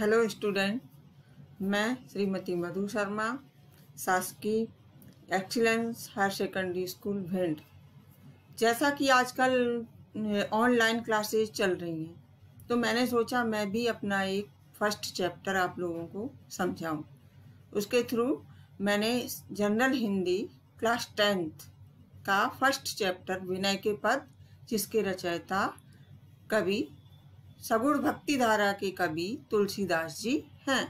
hello student मैं श्रीमती मधु शर्मा शासकीय excellence higher secondary school Bhind जैसा कि आजकल ऑनलाइन क्लासेस चल रही हैं तो मैंने सोचा मैं भी अपना एक फर्स्ट चैप्टर आप लोगों को समझाऊं उसके थ्रू मैंने जनरल हिंदी क्लास टेंथ का फर्स्ट चैप्टर विनय के पद जिसके रचयिता कवि सगुण भक्ति धारा के कवि तुलसीदास जी हैं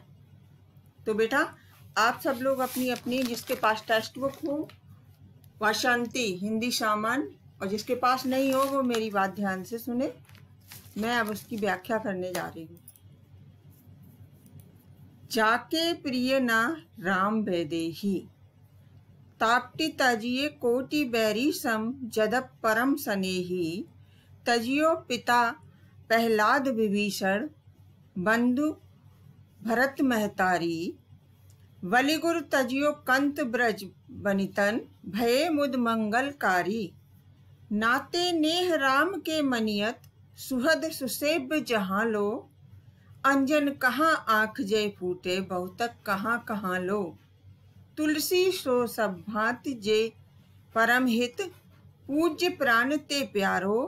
तो बेटा आप सब लोग अपनी अपनी जिसके पास टेक्स्ट बुक हो शांति हिंदी सामान और जिसके पास नहीं हो वो मेरी बात ध्यान से सुने मैं अब उसकी व्याख्या करने जा रही हूँ जाके प्रिय ना राम वैदेही ताप्टी तजिए कोटि बैरी सम जदप परम सनेही तजियो पिता प्रहलाद विभीषण बंधु भरत महतारी वलिगुरु तजियो कंत ब्रज बनितन भये मुद मंगलकारी नाते नेह राम के मनियत सुहद सुसेब जहाँ लो अंजन कहाँ आँख जय फूटे बहुतक कहाँ कहाँ लो तुलसी सो सब भांति जे परम हित पूज्य प्राण ते प्यारो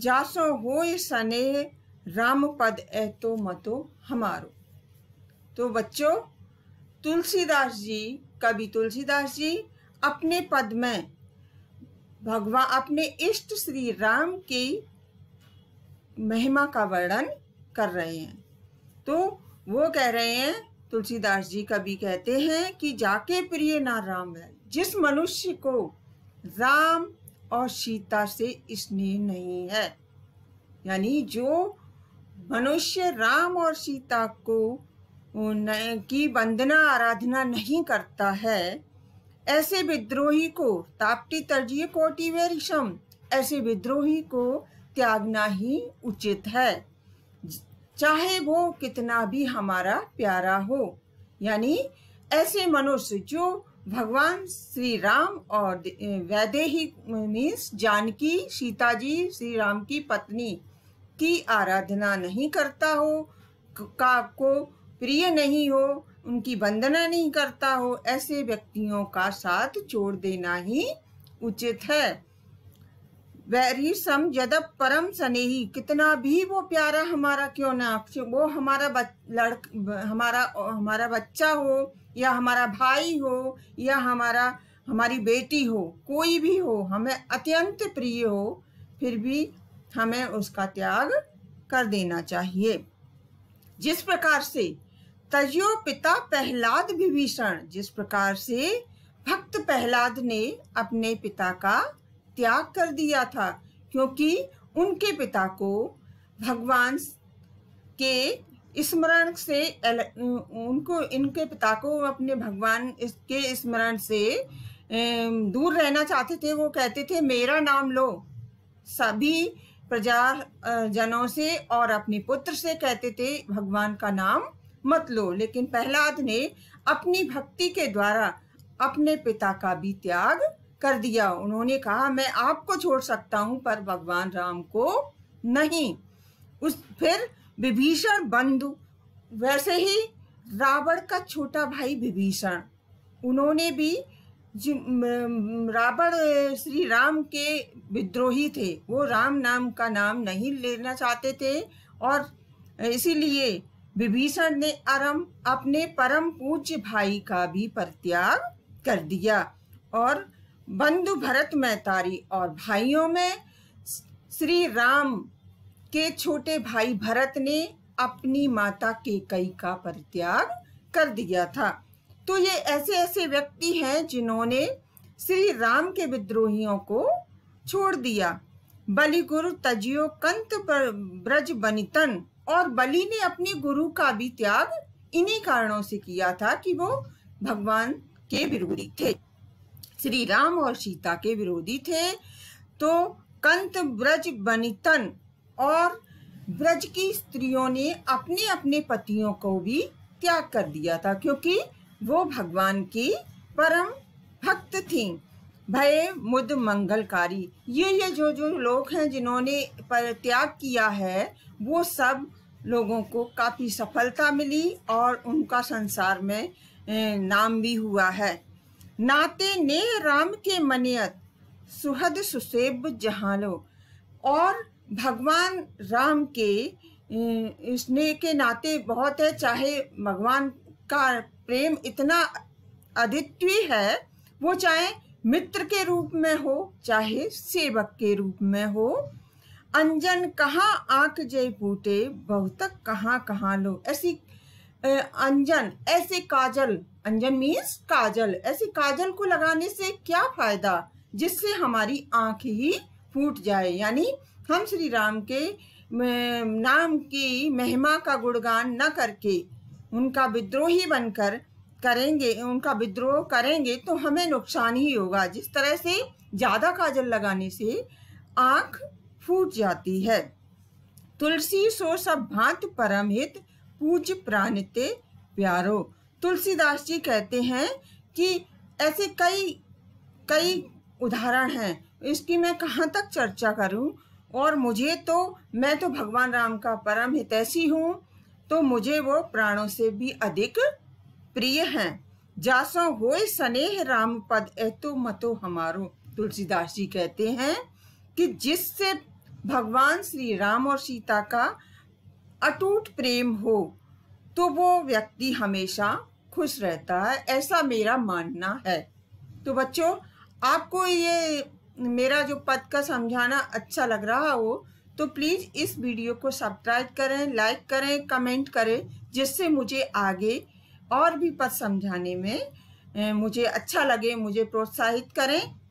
जासो हो सने राम पद ए तो मतो हमारो तो बच्चों तुलसीदास जी कवि तुलसीदास जी अपने पद में भगवान अपने इष्ट श्री राम की महिमा का वर्णन कर रहे हैं तो वो कह रहे हैं तुलसीदास जी कभी कहते हैं कि जाके प्रिय ना राम है जिस मनुष्य को राम और सीता से स्नेह नहीं है यानी जो मनुष्य राम और सीता को की वंदना आराधना नहीं करता है ऐसे विद्रोही को ताप्ती तर्जीय कोटि वेरिशम ऐसे विद्रोही को त्यागना ही उचित है चाहे वो कितना भी हमारा प्यारा हो यानी ऐसे मनुष्य जो भगवान श्री राम और वैदेही मीन्स जानकी सीता जी श्री राम की पत्नी की आराधना नहीं करता हो का को प्रिय नहीं हो उनकी वंदना नहीं करता हो ऐसे व्यक्तियों का साथ छोड़ देना ही उचित है वैरी सम जदप परम स्नेही कितना भी वो प्यारा हमारा क्यों ना वो हमारा लड़क हमारा हमारा बच्चा हो या हमारा भाई हो या हमारा हमारी बेटी हो कोई भी हो हमें अत्यंत प्रिय हो फिर भी हमें उसका त्याग कर देना चाहिए जिस प्रकार से तजो पिता प्रहलाद विभीषण जिस प्रकार से भक्त प्रहलाद ने अपने पिता का त्याग कर दिया था क्योंकि उनके पिता को भगवान के स्मरण से उनको इनके पिता को अपने भगवान के स्मरण से दूर रहना चाहते थे वो कहते थे मेरा नाम लो सभी प्रजा जनों से और अपने पुत्र से कहते थे भगवान का नाम मत लो लेकिन प्रहलाद ने अपनी भक्ति के द्वारा अपने पिता का भी त्याग कर दिया उन्होंने कहा मैं आपको छोड़ सकता हूं पर भगवान राम को नहीं उस फिर विभीषण बंधु वैसे ही रावण का छोटा भाई विभीषण उन्होंने भी रावण श्री राम के विद्रोही थे वो राम नाम का नाम नहीं लेना चाहते थे और इसीलिए विभीषण ने अरम अपने परम पूज्य भाई का भी परित्याग कर दिया और बंधु भरत मैतारी और भाइयों में श्री राम के छोटे भाई भरत ने अपनी माता के कई का परित्याग कर दिया था तो ये ऐसे ऐसे व्यक्ति हैं जिन्होंने श्री राम के विद्रोहियों को छोड़ दिया बलि गुरु तजियो कंत ब्रज बनितन और बलि ने अपने गुरु का भी त्याग इन्हीं कारणों से किया था कि वो भगवान के विरोधी थे श्री राम और सीता के विरोधी थे तो कंत ब्रज बनितन और ब्रज की स्त्रियों ने अपने अपने पतियों को भी त्याग कर दिया था क्योंकि वो भगवान की परम भक्त थी भय मुद मंगलकारी ये ये जो जो लोग हैं जिन्होंने त्याग किया है वो सब लोगों को काफ़ी सफलता मिली और उनका संसार में नाम भी हुआ है नाते ने राम के मनियत सुहद सुसेब जहाँ लो और भगवान राम के अं, स्नेह के नाते बहुत है चाहे भगवान का प्रेम इतना अद्वितीय है वो चाहे मित्र के रूप में हो चाहे सेवक के रूप में हो अंजन कहाँ आंख जय बूटे बहुत कहाँ कहाँ लो ऐसी अंजन ऐसे काजल अंजन मीन्स काजल ऐसे काजल को लगाने से क्या फायदा जिससे हमारी आंख ही फूट जाए यानी हम श्री राम के नाम की महिमा का गुणगान न करके उनका विद्रोही बनकर करेंगे उनका विद्रोह करेंगे तो हमें नुकसान ही होगा जिस तरह से ज़्यादा काजल लगाने से आँख फूट जाती है तुलसी सो सब भांत परम हित पूज प्राणिते प्यारो तुलसीदास जी कहते हैं कि ऐसे कई कई उदाहरण हैं इसकी मैं कहाँ तक चर्चा करूं और मुझे तो मैं तो भगवान राम का परम हितैषी हूँ तो मुझे वो प्राणों से भी अधिक प्रिय हैं जासो होए स्नेह राम पद एतो मतो हमारो तुलसीदास जी कहते हैं कि जिससे भगवान श्री राम और सीता का अटूट प्रेम हो तो वो व्यक्ति हमेशा खुश रहता है ऐसा मेरा मानना है तो बच्चों आपको ये मेरा जो पद का समझाना अच्छा लग रहा हो तो प्लीज़ इस वीडियो को सब्सक्राइब करें लाइक करें कमेंट करें जिससे मुझे आगे और भी पद समझाने में मुझे अच्छा लगे मुझे प्रोत्साहित करें